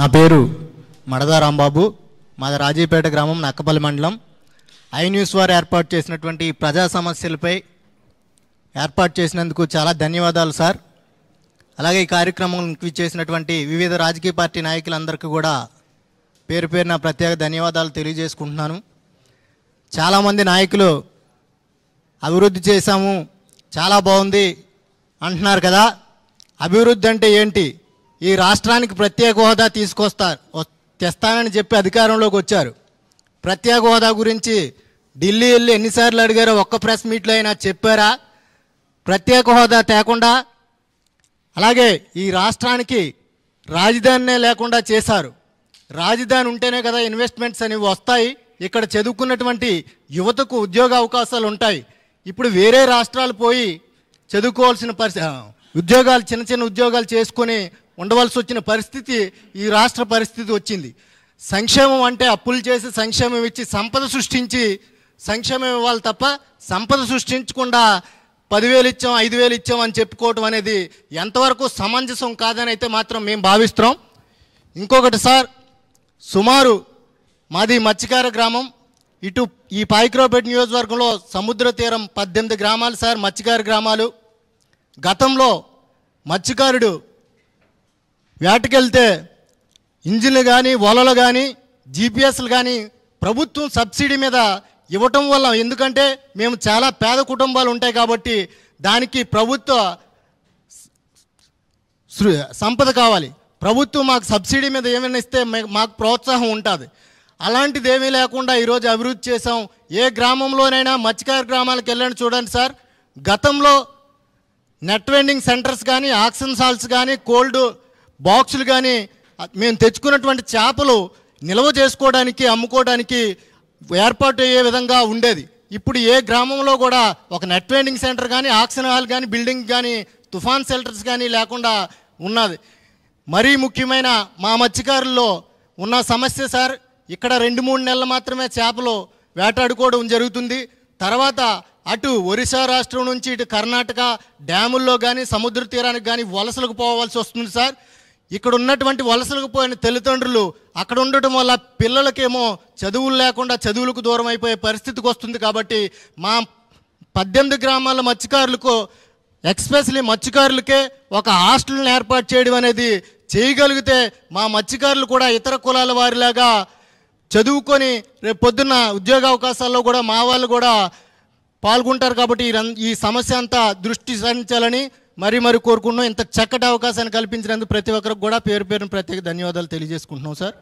నా పేరు మడదారాంబాబు మాది రాజీపేట గ్రామం నక్కపల్లి మండలం ఐ న్యూస్ వారు ఏర్పాటు చేసినటువంటి ప్రజా సమస్యలపై ఏర్పాటు చేసినందుకు చాలా ధన్యవాదాలు సార్ అలాగే ఈ కార్యక్రమం చేసినటువంటి వివిధ రాజకీయ పార్టీ నాయకులందరికీ కూడా పేరు పేరున ప్రత్యేక ధన్యవాదాలు తెలియజేసుకుంటున్నాను చాలామంది నాయకులు అభివృద్ధి చేశాము చాలా బాగుంది అంటున్నారు కదా అభివృద్ధి అంటే ఏంటి ఈ రాష్ట్రానికి ప్రత్యేక హోదా తీసుకొస్తారు తెస్తానని చెప్పి అధికారంలోకి వచ్చారు ప్రత్యేక హోదా గురించి ఢిల్లీ వెళ్ళి ఎన్నిసార్లు అడిగారో ఒక్క ప్రెస్ మీట్లో అయినా చెప్పారా ప్రత్యేక హోదా తేకుండా అలాగే ఈ రాష్ట్రానికి రాజధానినే లేకుండా చేశారు రాజధాని ఉంటేనే కదా ఇన్వెస్ట్మెంట్స్ అనేవి వస్తాయి ఇక్కడ చదువుకున్నటువంటి యువతకు ఉద్యోగ అవకాశాలు ఉంటాయి ఇప్పుడు వేరే రాష్ట్రాలు పోయి చదువుకోవాల్సిన పరిస్థితి ఉద్యోగాలు చిన్న చిన్న ఉద్యోగాలు చేసుకొని ఉండవలసి వచ్చిన పరిస్థితి ఈ రాష్ట్ర పరిస్థితి వచ్చింది సంక్షేమం అంటే అప్పులు చేసి సంక్షేమం ఇచ్చి సంపద సృష్టించి సంక్షేమం ఇవ్వాలి తప్ప సంపద సృష్టించకుండా పదివేలు ఇచ్చాం ఐదు వేలు ఇచ్చాం అని చెప్పుకోవటం అనేది ఎంతవరకు సమంజసం కాదని అయితే మాత్రం మేము భావిస్తున్నాం ఇంకొకటి సార్ సుమారు మాది మత్స్యకార గ్రామం ఇటు ఈ పాయిక్రోపేట్ నియోజకవర్గంలో సముద్ర తీరం పద్దెనిమిది గ్రామాలు సార్ మత్స్యకార గ్రామాలు గతంలో మత్స్యకారుడు వేటకెళ్తే ఇంజిన్లు కానీ వలలు కానీ జీపీఎస్లు కానీ ప్రభుత్వం సబ్సిడీ మీద ఇవ్వటం వల్ల ఎందుకంటే మేము చాలా పేద కుటుంబాలు ఉంటాయి కాబట్టి దానికి ప్రభుత్వ సంపద కావాలి ప్రభుత్వం మాకు సబ్సిడీ మీద ఏమైనా ఇస్తే మాకు ప్రోత్సాహం ఉంటుంది అలాంటిది ఏమీ లేకుండా ఈరోజు అభివృద్ధి చేసాం ఏ గ్రామంలోనైనా మత్స్యకార గ్రామాలకు వెళ్ళండి చూడండి సార్ గతంలో నెట్ వెండింగ్ సెంటర్స్ కానీ ఆక్షన్ సాల్స్ కానీ కోల్డ్ బాక్సులు కానీ మేము తెచ్చుకున్నటువంటి చేపలు నిల్వ చేసుకోవడానికి అమ్ముకోవడానికి ఏర్పాటు అయ్యే విధంగా ఉండేది ఇప్పుడు ఏ గ్రామంలో కూడా ఒక నెట్ వెండింగ్ సెంటర్ కానీ ఆక్సిజన్ హాల్ కానీ బిల్డింగ్ కానీ తుఫాన్ సెల్టర్స్ కానీ లేకుండా ఉన్నది మరీ ముఖ్యమైన మా మత్స్యకారుల్లో ఉన్న సమస్య సార్ ఇక్కడ రెండు మూడు నెలలు మాత్రమే చేపలు వేటాడుకోవడం జరుగుతుంది తర్వాత అటు ఒరిస్సా రాష్ట్రం నుంచి ఇటు కర్ణాటక డ్యాముల్లో కానీ సముద్ర తీరానికి కానీ వలసలకు పోవాల్సి వస్తుంది సార్ ఇక్కడ ఉన్నటువంటి వలసలకు పోయిన తల్లిదండ్రులు అక్కడ ఉండటం వల్ల పిల్లలకేమో చదువులు లేకుండా చదువులకు దూరం అయిపోయే పరిస్థితికి వస్తుంది కాబట్టి మా పద్దెనిమిది గ్రామాల మత్స్యకారులకు ఎక్స్పెషలీ మత్స్యకారులకే ఒక హాస్టల్ని ఏర్పాటు చేయడం అనేది చేయగలిగితే మా మత్స్యకారులు కూడా ఇతర కులాల వారిలాగా చదువుకొని రేపు పొద్దున్న ఉద్యోగ అవకాశాల్లో కూడా మా వాళ్ళు కూడా పాల్గొంటారు కాబట్టి ఈ సమస్య అంతా దృష్టి సారించాలని మరి మరి కోరుకున్నాం ఇంత చక్కటి అవకాశాన్ని కల్పించినందుకు ప్రతి ఒక్కరికి కూడా పేరు పేరును ప్రత్యేక ధన్యవాదాలు తెలియజేసుకుంటున్నాం సార్